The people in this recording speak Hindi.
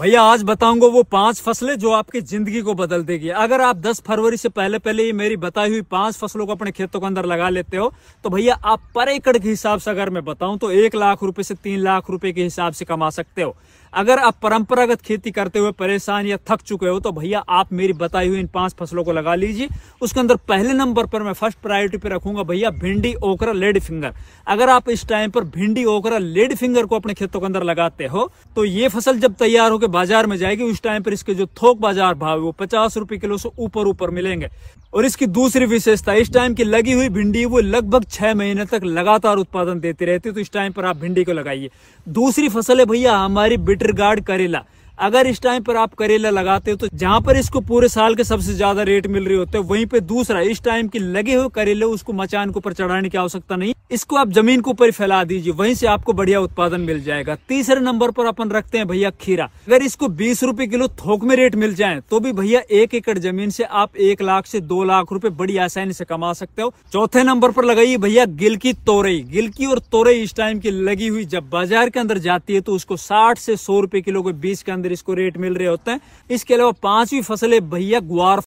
भैया आज बताऊंगा वो पांच फसलें जो आपकी जिंदगी को बदल देगी अगर आप 10 फरवरी से पहले पहले ये मेरी बताई हुई पांच फसलों को अपने खेतों के अंदर लगा लेते हो तो भैया आप पर एकड़ के हिसाब से अगर मैं बताऊं तो एक लाख रुपए से तीन लाख रुपए के हिसाब से कमा सकते हो अगर आप परंपरागत खेती करते हुए परेशान या थक चुके हो तो भैया आप मेरी बताई हुई इन पांच फसलों को लगा लीजिए उसके अंदर पहले नंबर पर मैं फर्स्ट प्रायोरिटी पर रखूंगा भैया भिंडी ओकरा लेडी फिंगर अगर आप इस टाइम पर भिंडी ओकरा लेडी फिंगर को अपने खेतों के अंदर लगाते हो तो ये फसल जब तैयार होगी के बाजार में जाएगी उस टाइम पर इसके जो थोक बाजार भाव है वो पचास रुपए किलो से ऊपर ऊपर मिलेंगे और इसकी दूसरी विशेषता इस टाइम की लगी हुई भिंडी वो लगभग छह महीने तक लगातार उत्पादन देती रहती है तो इस टाइम पर आप भिंडी को लगाइए दूसरी फसल है भैया हमारी बिटर गार्ड करेला अगर इस टाइम पर आप करेला लगाते हो तो जहाँ पर इसको पूरे साल के सबसे ज्यादा रेट मिल रहे होते हैं वहीं पे दूसरा इस टाइम के लगे हुए करेले उसको मचान के ऊपर चढ़ाने की आवश्यकता नहीं इसको आप जमीन के ऊपर फैला दीजिए वहीं से आपको बढ़िया उत्पादन मिल जाएगा तीसरे नंबर पर अपन रखते हैं भैया खीरा अगर इसको बीस रूपए किलो थोक में रेट मिल जाए तो भी भैया एक एकड़ जमीन से आप एक लाख से दो लाख रूपये बड़ी आसानी से कमा सकते हो चौथे नंबर पर लगाइए भैया गिल की तोरई गिल की और तोरई इस टाइम की लगी हुई जब बाजार के अंदर जाती है तो उसको साठ से सौ रूपये किलो के बीस के अंदर अंदर इसको रेट मिल रहे होते हैं इसके अलावा पांचवी फसल है भैया ग्वार